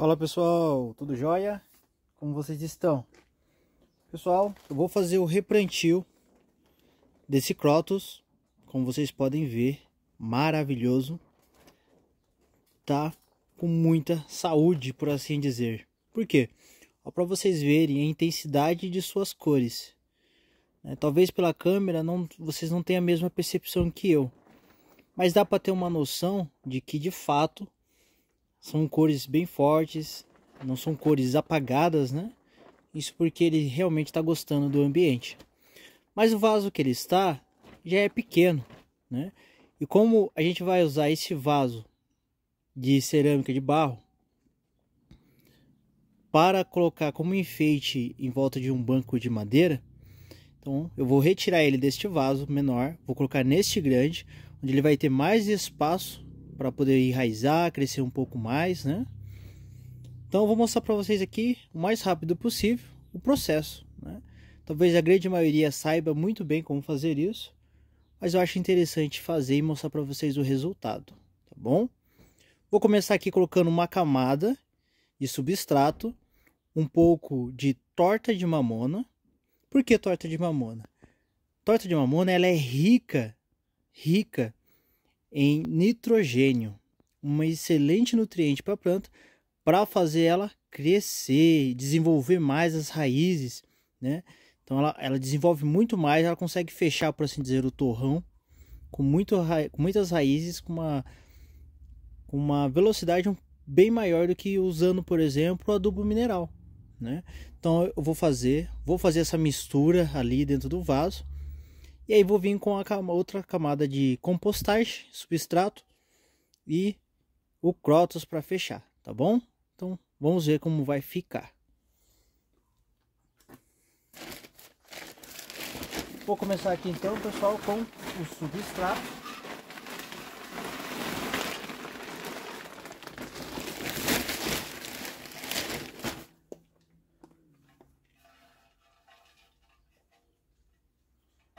Fala pessoal, tudo jóia? Como vocês estão? Pessoal, eu vou fazer o replantio desse crotus, como vocês podem ver, maravilhoso. Tá com muita saúde, por assim dizer. Por quê? Para vocês verem a intensidade de suas cores. Né, talvez pela câmera não, vocês não tenham a mesma percepção que eu. Mas dá para ter uma noção de que de fato são cores bem fortes, não são cores apagadas, né? Isso porque ele realmente está gostando do ambiente. Mas o vaso que ele está já é pequeno, né? E como a gente vai usar esse vaso de cerâmica de barro para colocar como enfeite em volta de um banco de madeira, então eu vou retirar ele deste vaso menor, vou colocar neste grande, onde ele vai ter mais espaço para poder enraizar, crescer um pouco mais, né? Então eu vou mostrar para vocês aqui o mais rápido possível o processo, né? Talvez a grande maioria saiba muito bem como fazer isso, mas eu acho interessante fazer e mostrar para vocês o resultado, tá bom? Vou começar aqui colocando uma camada de substrato, um pouco de torta de mamona. Por que torta de mamona? Torta de mamona ela é rica, rica em nitrogênio, um excelente nutriente para a planta para fazer ela crescer, desenvolver mais as raízes, né? Então ela, ela desenvolve muito mais, ela consegue fechar, por assim dizer, o torrão com, muito, com muitas raízes, com uma, com uma velocidade bem maior do que usando, por exemplo, adubo mineral, né? Então eu vou fazer, vou fazer essa mistura ali dentro do vaso e aí vou vir com a cam outra camada de compostagem, substrato e o crotos para fechar, tá bom? Então vamos ver como vai ficar. Vou começar aqui então, pessoal, com o substrato.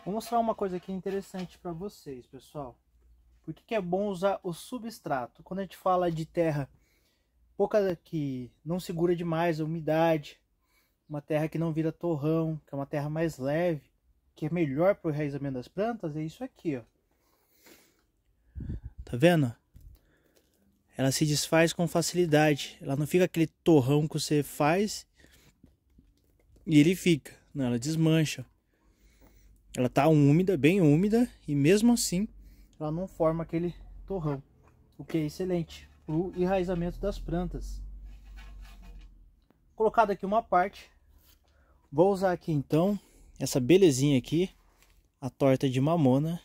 Vou mostrar uma coisa aqui interessante para vocês, pessoal. Por que, que, é bom usar o substrato? Quando a gente fala de terra pouca que não segura demais a umidade, uma terra que não vira torrão, que é uma terra mais leve, que é melhor para o enraizamento das plantas, é isso aqui, ó. Tá vendo? Ela se desfaz com facilidade. Ela não fica aquele torrão que você faz e ele fica. Não, né? ela desmancha. Ela tá úmida, bem úmida, e mesmo assim ela não forma aquele torrão, o que é excelente para o enraizamento das plantas. Colocado aqui uma parte, vou usar aqui então essa belezinha aqui, a torta de mamona,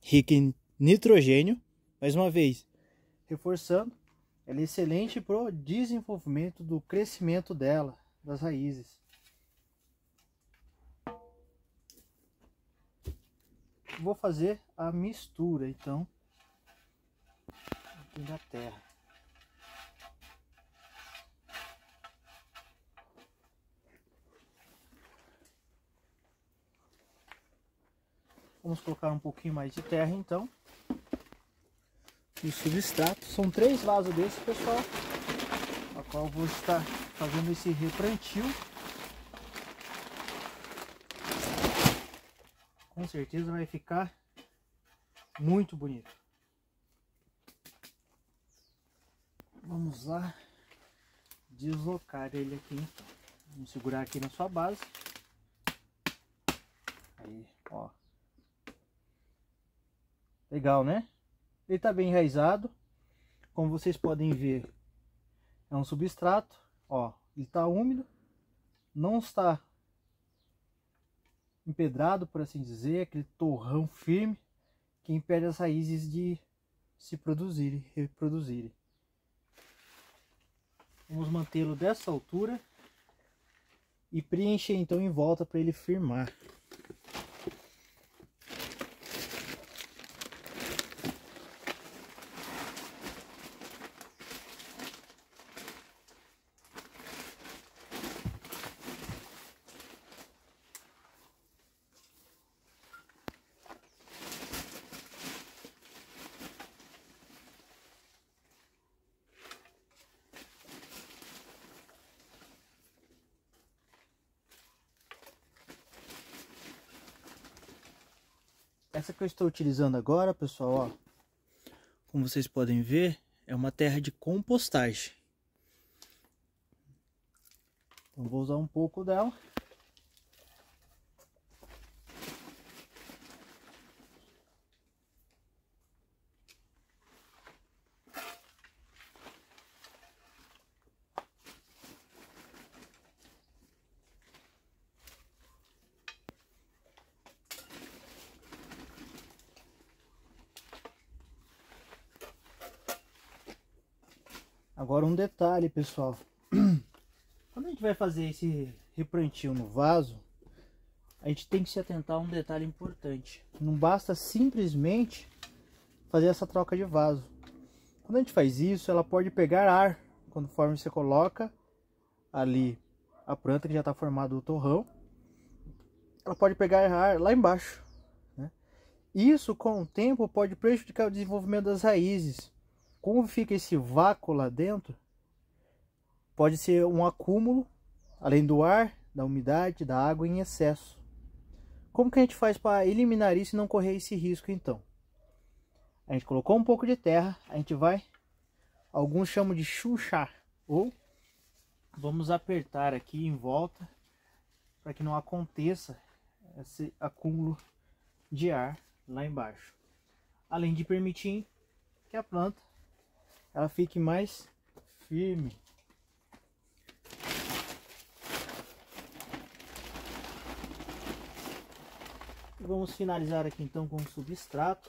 rica em nitrogênio, mais uma vez, reforçando, ela é excelente para o desenvolvimento do crescimento dela, das raízes. vou fazer a mistura então aqui da terra. Vamos colocar um pouquinho mais de terra então. E substrato. São três vasos desses, pessoal. A qual vou estar fazendo esse replantio com certeza vai ficar muito bonito. Vamos lá deslocar ele aqui então. Vamos segurar aqui na sua base. Aí, ó. Legal, né? Ele está bem enraizado. Como vocês podem ver, é um substrato, ó. Ele está úmido, não está empedrado, por assim dizer, aquele torrão firme que impede as raízes de se produzirem, reproduzirem. Vamos mantê-lo dessa altura e preencher então em volta para ele firmar. Essa que eu estou utilizando agora, pessoal, ó, como vocês podem ver, é uma terra de compostagem. Então vou usar um pouco dela. Agora um detalhe, pessoal. Quando a gente vai fazer esse replantio no vaso, a gente tem que se atentar a um detalhe importante. Não basta simplesmente fazer essa troca de vaso. Quando a gente faz isso, ela pode pegar ar, conforme você coloca ali a planta que já está formada o torrão, ela pode pegar ar lá embaixo. Né? Isso, com o tempo, pode prejudicar o desenvolvimento das raízes como fica esse vácuo lá dentro, pode ser um acúmulo, além do ar, da umidade, da água em excesso. Como que a gente faz para eliminar isso e não correr esse risco então? A gente colocou um pouco de terra, a gente vai, alguns chamam de chuchar, ou vamos apertar aqui em volta para que não aconteça esse acúmulo de ar lá embaixo. Além de permitir que a planta ela fique mais firme. E vamos finalizar aqui então com o substrato.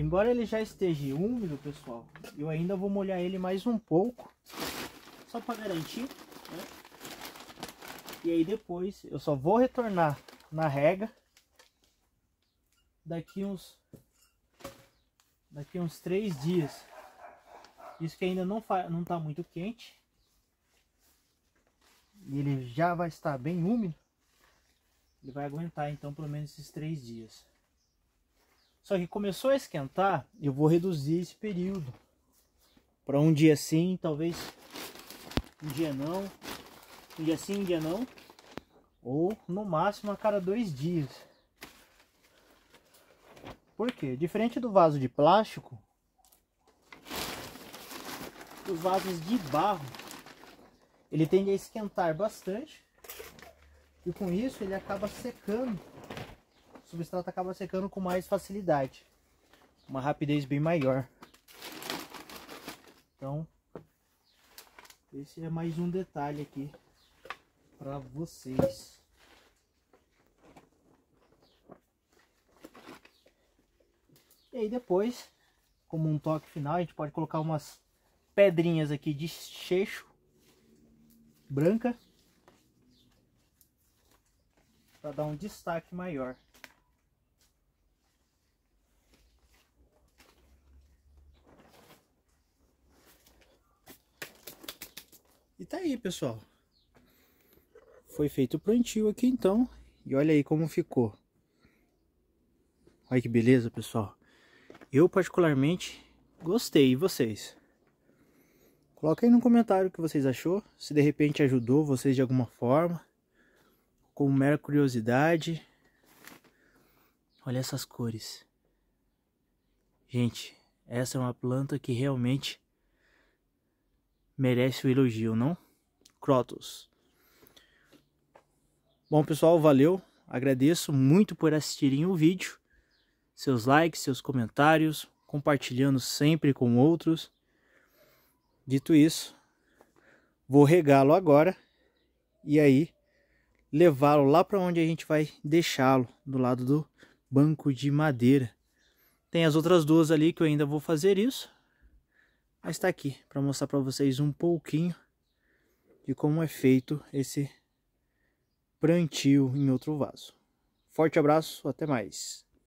Embora ele já esteja úmido, pessoal, eu ainda vou molhar ele mais um pouco, só para garantir, né? E aí depois eu só vou retornar na rega daqui uns daqui uns três dias. Isso que ainda não não está muito quente. E ele já vai estar bem úmido. Ele vai aguentar então pelo menos esses três dias. Só que começou a esquentar, eu vou reduzir esse período. Para um dia sim, talvez um dia não, um dia sim, um dia não, ou no máximo a cada dois dias. Por quê? Diferente do vaso de plástico, os vasos de barro ele tende a esquentar bastante e com isso ele acaba secando o substrato acaba secando com mais facilidade. Uma rapidez bem maior. Então, esse é mais um detalhe aqui para vocês. E aí depois, como um toque final, a gente pode colocar umas pedrinhas aqui de cheixo branca para dar um destaque maior. tá aí, pessoal. Foi feito o plantio aqui então. E olha aí como ficou. Olha que beleza, pessoal. Eu particularmente gostei. E vocês? Coloca aí no comentário o que vocês achou. Se de repente ajudou vocês de alguma forma. Com mera curiosidade. Olha essas cores. Gente, essa é uma planta que realmente merece o elogio, não? Crotos. Bom, pessoal, valeu. Agradeço muito por assistirem o vídeo. Seus likes, seus comentários, compartilhando sempre com outros. Dito isso, vou regá-lo agora e aí levá-lo lá para onde a gente vai deixá-lo, do lado do banco de madeira. Tem as outras duas ali que eu ainda vou fazer isso, mas está aqui para mostrar para vocês um pouquinho de como é feito esse plantio em outro vaso. Forte abraço, até mais.